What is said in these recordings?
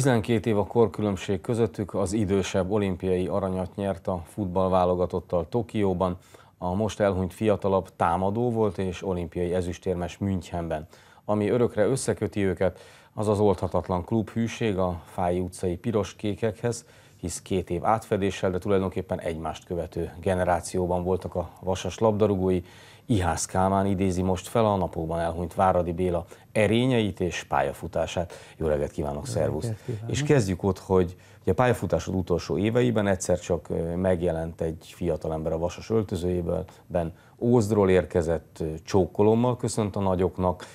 12 év a korkülönbség közöttük az idősebb olimpiai aranyat nyert a futballválogatottal Tokióban, a most elhunyt fiatalabb támadó volt és olimpiai ezüstérmes Münchenben. Ami örökre összeköti őket, az az oldhatatlan klub hűség a Fáji utcai piroskékekhez, hisz két év átfedéssel, de tulajdonképpen egymást követő generációban voltak a vasas labdarúgói. Ihász Kálmán idézi most fel a napokban elhunyt Váradi Béla erényeit és pályafutását. Jó reggelt kívánok, szervusz! És kezdjük ott, hogy ugye a pályafutásod utolsó éveiben egyszer csak megjelent egy fiatalember a vasas öltözőjében, Ózdról érkezett csókolommal köszönt a nagyoknak,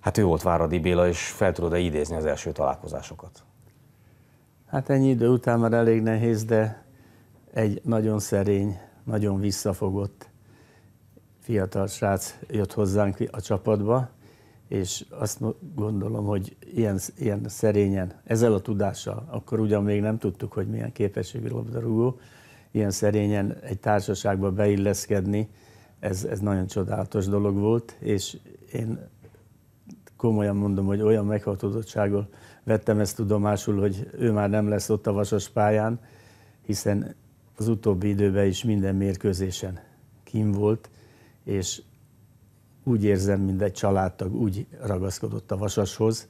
Hát ő volt Váradi Béla, és fel tudod-e idézni az első találkozásokat? Hát ennyi idő után már elég nehéz, de egy nagyon szerény, nagyon visszafogott fiatal srác jött hozzánk a csapatba, és azt gondolom, hogy ilyen, ilyen szerényen, ezzel a tudással, akkor ugyan még nem tudtuk, hogy milyen képességű labdarúgó, ilyen szerényen egy társaságba beilleszkedni, ez, ez nagyon csodálatos dolog volt, és én komolyan mondom, hogy olyan meghatodottsággal vettem ezt tudomásul, hogy ő már nem lesz ott a vasas pályán, hiszen az utóbbi időben is minden mérkőzésen kim volt, és úgy érzem, mint egy családtag úgy ragaszkodott a vasashoz,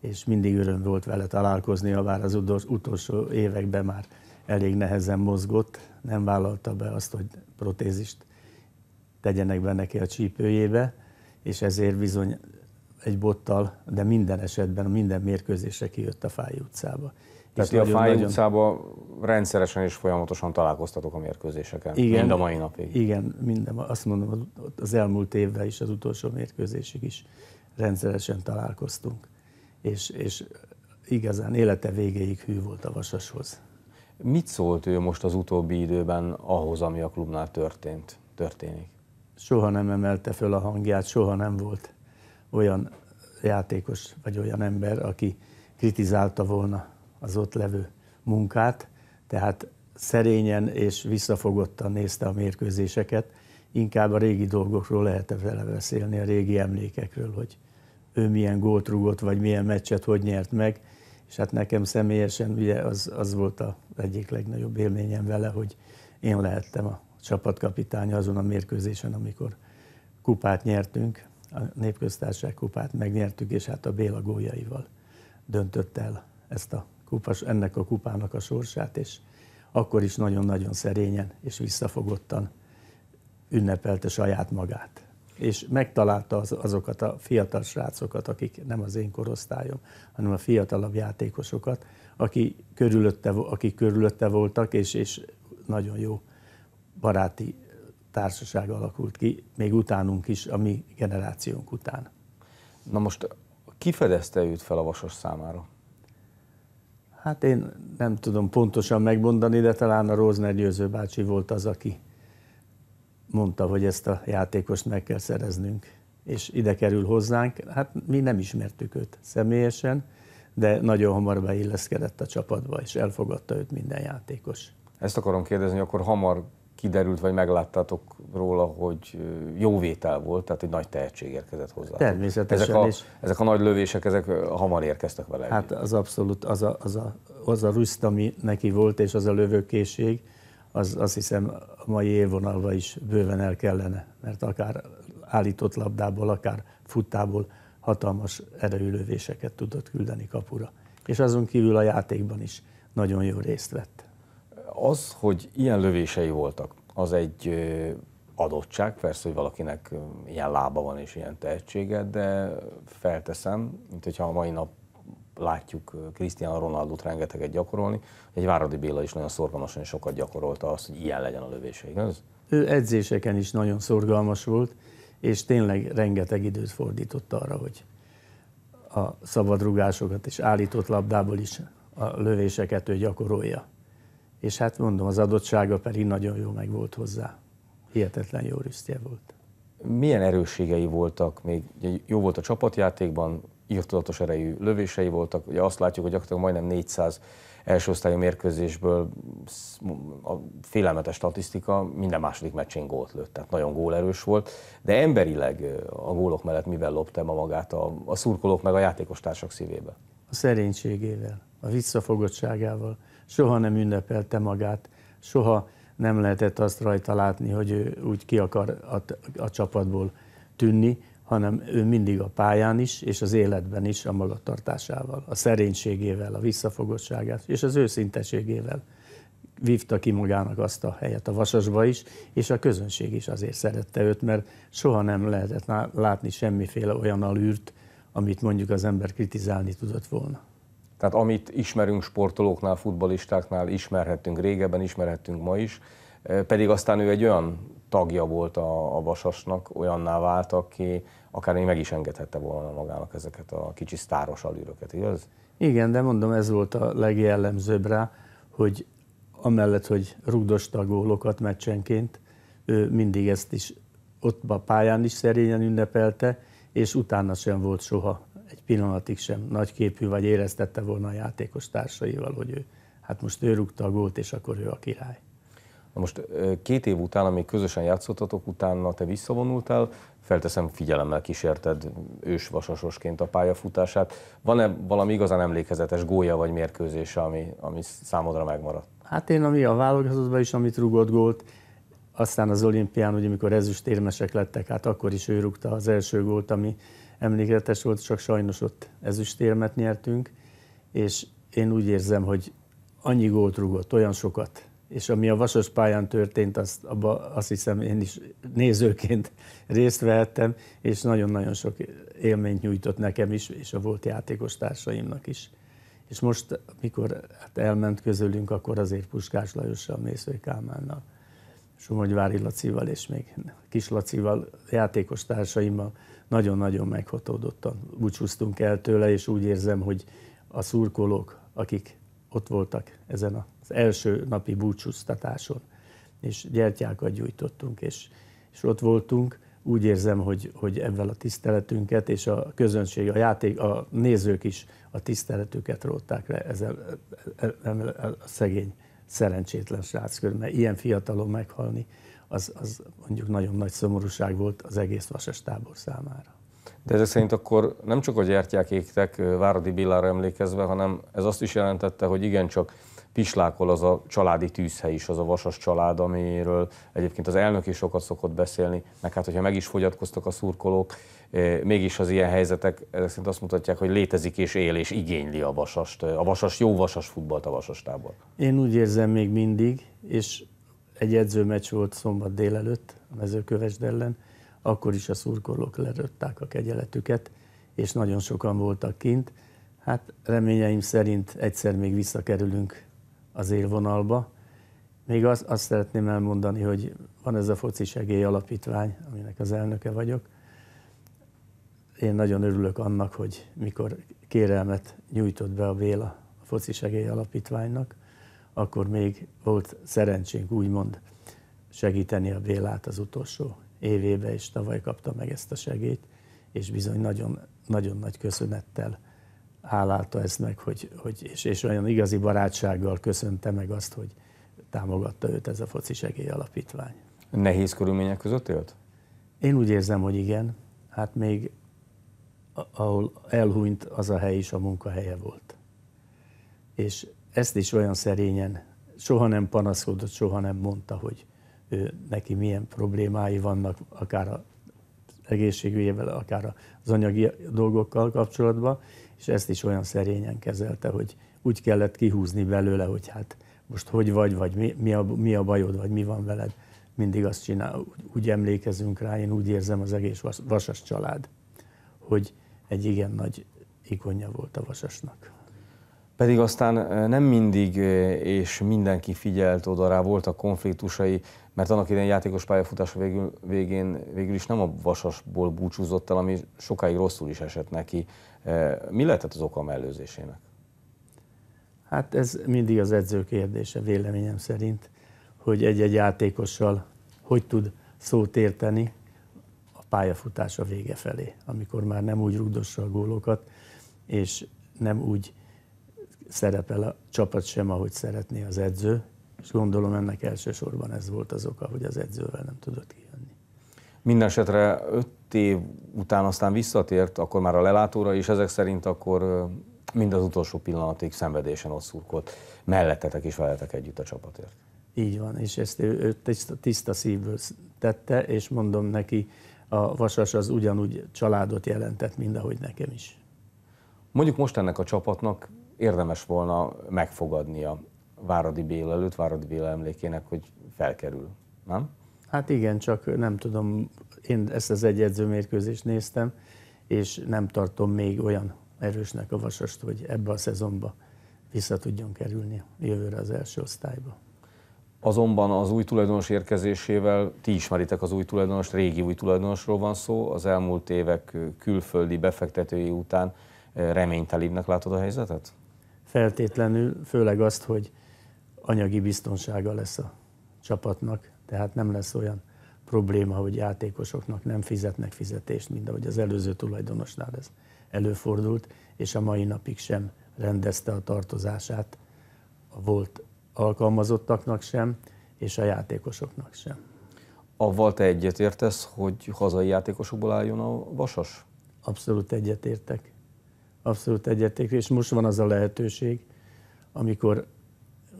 és mindig öröm volt vele találkozni, ha bár az utolsó években már elég nehezen mozgott, nem vállalta be azt, hogy protézist tegyenek be neki a csípőjébe, és ezért bizony egy bottal, de minden esetben, minden mérkőzésre kijött a Fáj utcába. Tehát és a Fáj nagyon... utcába rendszeresen és folyamatosan találkoztatok a mérkőzéseken, igen, mind a mai napig. Igen, minden, azt mondom, az elmúlt évben is, az utolsó mérkőzésig is rendszeresen találkoztunk. És, és igazán élete végéig hű volt a Vasashoz. Mit szólt ő most az utóbbi időben ahhoz, ami a klubnál történt, történik? Soha nem emelte föl a hangját, soha nem volt olyan játékos vagy olyan ember, aki kritizálta volna az ott levő munkát, tehát szerényen és visszafogottan nézte a mérkőzéseket, inkább a régi dolgokról lehet vele beszélni, a régi emlékekről, hogy ő milyen gólt rúgott, vagy milyen meccset hogy nyert meg, és hát nekem személyesen ugye az, az volt az egyik legnagyobb élményem vele, hogy én lehettem a csapatkapitány azon a mérkőzésen, amikor kupát nyertünk, a Népköztársaság kupát megnyertük, és hát a Béla gólyaival döntött el ezt a kupas, ennek a kupának a sorsát, és akkor is nagyon-nagyon szerényen és visszafogottan ünnepelte saját magát. És megtalálta az, azokat a fiatal srácokat, akik nem az én korosztályom, hanem a fiatalabb játékosokat, aki körülötte, akik körülötte voltak, és, és nagyon jó baráti társaság alakult ki, még utánunk is, a mi generációnk után. Na most ki fedezte őt fel a vasas számára? Hát én nem tudom pontosan megmondani, de talán a Rózner Győző bácsi volt az, aki mondta, hogy ezt a játékost meg kell szereznünk, és ide kerül hozzánk. Hát mi nem ismertük őt személyesen, de nagyon hamar beilleszkedett a csapatba, és elfogadta őt minden játékos. Ezt akarom kérdezni, akkor hamar kiderült, vagy megláttátok róla, hogy jó vétel volt, tehát egy nagy tehetség érkezett hozzá. Természetesen. Ezek a, is. ezek a nagy lövések, ezek hamar érkeztek vele. Hát az abszolút, az a, az a, az a ruszt, ami neki volt, és az a lövőkészség, az azt hiszem a mai évvonalban is bőven el kellene, mert akár állított labdából, akár futtából hatalmas erejű lövéseket tudott küldeni kapura. És azon kívül a játékban is nagyon jó részt vett. Az, hogy ilyen lövései voltak, az egy adottság, persze, hogy valakinek ilyen lába van és ilyen tehetsége, de felteszem, mint hogyha a mai nap látjuk Krisztián Ronaldot rengeteget gyakorolni, egy Váradi Béla is nagyon szorgalmasan és sokat gyakorolta azt, hogy ilyen legyen a lövése, igaz? Ő edzéseken is nagyon szorgalmas volt, és tényleg rengeteg időt fordított arra, hogy a szabadrugásokat és állított labdából is a lövéseket ő gyakorolja és hát mondom, az adottsága pedig nagyon jó meg volt hozzá. Hihetetlen jó rüsztje volt. Milyen erősségei voltak még? Ugye jó volt a csapatjátékban, írtudatos erejű lövései voltak. Ugye azt látjuk, hogy gyakorlatilag majdnem 400 első osztályú mérkőzésből a félelmetes statisztika minden második meccsén gólt lőtt, tehát nagyon gólerős volt, de emberileg a gólok mellett mivel lopta ma magát a, a szurkolók meg a játékos társak szívébe? A szerénységével, a visszafogottságával, soha nem ünnepelte magát, soha nem lehetett azt rajta látni, hogy ő úgy ki akar a, a csapatból tűnni, hanem ő mindig a pályán is, és az életben is a magatartásával, a szerénységével, a visszafogottságával, és az őszinteségével vívta ki magának azt a helyet a vasasba is, és a közönség is azért szerette őt, mert soha nem lehetett látni semmiféle olyan alűrt, amit mondjuk az ember kritizálni tudott volna. Tehát amit ismerünk sportolóknál, futbalistáknál, ismerhettünk régebben, ismerhettünk ma is, e, pedig aztán ő egy olyan tagja volt a, a Vasasnak, olyanná vált, aki akár még meg is engedhette volna magának ezeket a kicsi sztáros alűröket, igaz? Igen, de mondom, ez volt a legjellemzőbb rá, hogy amellett, hogy rugdos tagólokat meccsenként, ő mindig ezt is ott a pályán is szerényen ünnepelte, és utána sem volt soha egy pillanatig sem nagyképű vagy éreztette volna a játékos társaival, hogy ő, hát most ő rúgta a gólt, és akkor ő a király. Na most két év után, amíg közösen játszottatok, utána te visszavonultál, felteszem figyelemmel kísérted ősvasasosként a pályafutását. Van-e valami igazán emlékezetes gólya vagy mérkőzése, ami, ami számodra megmaradt? Hát én, ami a válogatottban is, amit rúgott gólt, aztán az olimpián, ugye amikor ezüstérmesek lettek, hát akkor is ő rúgta az első gólt, ami emlékezetes volt, csak sajnos ott ezüstérmet nyertünk, és én úgy érzem, hogy annyi gólt rúgott, olyan sokat, és ami a vasos pályán történt, azt, abba azt hiszem én is nézőként részt vehettem, és nagyon-nagyon sok élményt nyújtott nekem is, és a volt játékos társaimnak is. És most, mikor hát elment közülünk, akkor azért Puskás Lajossal, Mészői Kálmánnal Somogyvári Lacival és még Kis Lacival, játékos társaimmal nagyon-nagyon meghatódottan búcsúztunk el tőle, és úgy érzem, hogy a szurkolók, akik ott voltak ezen az első napi búcsúztatáson, és gyertyákat gyújtottunk, és, és ott voltunk, úgy érzem, hogy, hogy ebben a tiszteletünket és a közönség, a játék, a nézők is a tiszteletüket rótták le ezzel, ezzel, ezzel e, a szegény szerencsétlen srác körül, mert ilyen fiatalon meghalni, az, az mondjuk nagyon nagy szomorúság volt az egész vasas tábor számára. De ezek szerint akkor nem csak, a gyertyák égtek Váradi Billára emlékezve, hanem ez azt is jelentette, hogy igencsak pislákol az a családi tűzhely is, az a vasas család, amiről egyébként az elnök is sokat szokott beszélni, meg hát, hogyha meg is fogyatkoztak a szurkolók, eh, mégis az ilyen helyzetek ezek szerint azt mutatják, hogy létezik és él és igényli a vasast, eh, a vasas, jó vasas futballt a vasastából. Én úgy érzem még mindig, és egy edzőmeccs volt szombat délelőtt a mezőkövesd ellen, akkor is a szurkolók lerötták a kegyeletüket, és nagyon sokan voltak kint. Hát reményeim szerint egyszer még visszakerülünk az élvonalba. Még az, azt szeretném elmondani, hogy van ez a foci segély alapítvány, aminek az elnöke vagyok. Én nagyon örülök annak, hogy mikor kérelmet nyújtott be a Béla a foci segély alapítványnak, akkor még volt szerencsénk úgymond segíteni a Bélát az utolsó évébe, és tavaly kapta meg ezt a segélyt, és bizony nagyon, nagyon nagy köszönettel hálálta ezt meg, hogy, hogy, és, és olyan igazi barátsággal köszönte meg azt, hogy támogatta őt ez a foci segély alapítvány. Nehéz körülmények között élt? Én úgy érzem, hogy igen. Hát még ahol elhúnyt, az a hely is a munkahelye volt. És ezt is olyan szerényen, soha nem panaszkodott, soha nem mondta, hogy ő, neki milyen problémái vannak, akár az egészségügyével, akár az anyagi dolgokkal kapcsolatban, és ezt is olyan szerényen kezelte, hogy úgy kellett kihúzni belőle, hogy hát most hogy vagy, vagy mi, mi, a, mi a bajod, vagy mi van veled. Mindig azt csinál, úgy emlékezünk rá, én úgy érzem az egész vasas család, hogy egy igen nagy ikonja volt a vasasnak. Pedig aztán nem mindig és mindenki figyelt oda rá, voltak konfliktusai, mert annak idején játékos pályafutása végül, végén, végül is nem a vasasból búcsúzott el, ami sokáig rosszul is esett neki. Mi lehetett az oka mellőzésének? Hát ez mindig az edző kérdése véleményem szerint, hogy egy-egy játékossal hogy tud szót érteni a pályafutása vége felé, amikor már nem úgy rugdossa a gólokat, és nem úgy szerepel a csapat sem, ahogy szeretné az edző, és gondolom ennek elsősorban ez volt az oka, hogy az edzővel nem tudott ki Mindenesetre öt év után aztán visszatért, akkor már a lelátóra, és ezek szerint akkor mind az utolsó pillanatig szenvedésen ott szurkolt. Mellettetek és veletek együtt a csapatért. Így van, és ezt ő, ő tiszta, tiszta szívből tette, és mondom neki, a Vasas az ugyanúgy családot jelentett, mint ahogy nekem is. Mondjuk most ennek a csapatnak érdemes volna megfogadnia Váradi Béla előtt, Váradi Béla emlékének, hogy felkerül, nem? Hát igen, csak nem tudom, én ezt az egy edzőmérkőzést néztem, és nem tartom még olyan erősnek a vasast, hogy ebbe a szezonba vissza tudjon kerülni jövőre az első osztályba. Azonban az új tulajdonos érkezésével, ti ismeritek az új tulajdonos, régi új tulajdonosról van szó, az elmúlt évek külföldi befektetői után eh, reménytelibbnek látod a helyzetet? Feltétlenül, főleg azt, hogy anyagi biztonsága lesz a csapatnak tehát nem lesz olyan probléma, hogy játékosoknak nem fizetnek fizetést, mint ahogy az előző tulajdonosnál ez előfordult, és a mai napig sem rendezte a tartozását a volt alkalmazottaknak sem, és a játékosoknak sem. Aval te egyetértesz, hogy hazai játékosokból álljon a vasas? Abszolút egyetértek. Abszolút egyetértek, és most van az a lehetőség, amikor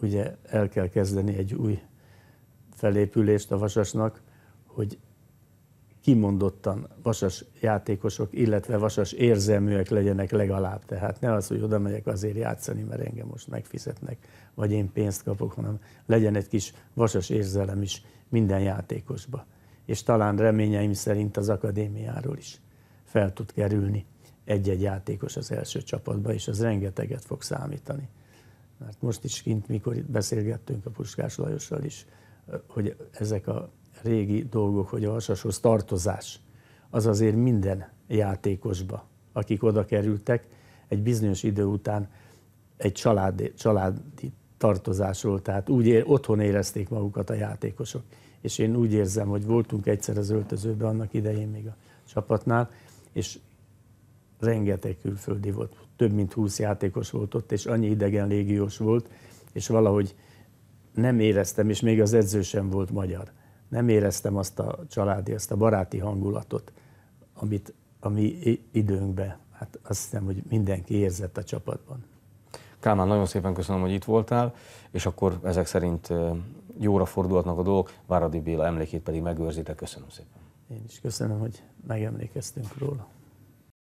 ugye el kell kezdeni egy új felépülést a Vasasnak, hogy kimondottan vasas játékosok, illetve vasas érzelműek legyenek legalább. Tehát ne az, hogy oda megyek azért játszani, mert engem most megfizetnek, vagy én pénzt kapok, hanem legyen egy kis vasas érzelem is minden játékosba. És talán reményeim szerint az akadémiáról is fel tud kerülni egy-egy játékos az első csapatba, és az rengeteget fog számítani. Mert most is kint, mikor beszélgettünk a Puskás Lajossal is, hogy ezek a régi dolgok, hogy a hasashoz tartozás, az azért minden játékosba, akik oda kerültek, egy bizonyos idő után egy családi, családi volt, tehát úgy ér, otthon érezték magukat a játékosok. És én úgy érzem, hogy voltunk egyszer az öltözőben annak idején még a csapatnál, és rengeteg külföldi volt, több mint 20 játékos volt ott, és annyi idegen légiós volt, és valahogy nem éreztem, és még az edző sem volt magyar, nem éreztem azt a családi, azt a baráti hangulatot, amit a mi időnkben, hát azt hiszem, hogy mindenki érzett a csapatban. Kálmán, nagyon szépen köszönöm, hogy itt voltál, és akkor ezek szerint jóra fordulhatnak a dolgok, Váradi Béla emlékét pedig megőrzitek. Köszönöm szépen. Én is köszönöm, hogy megemlékeztünk róla.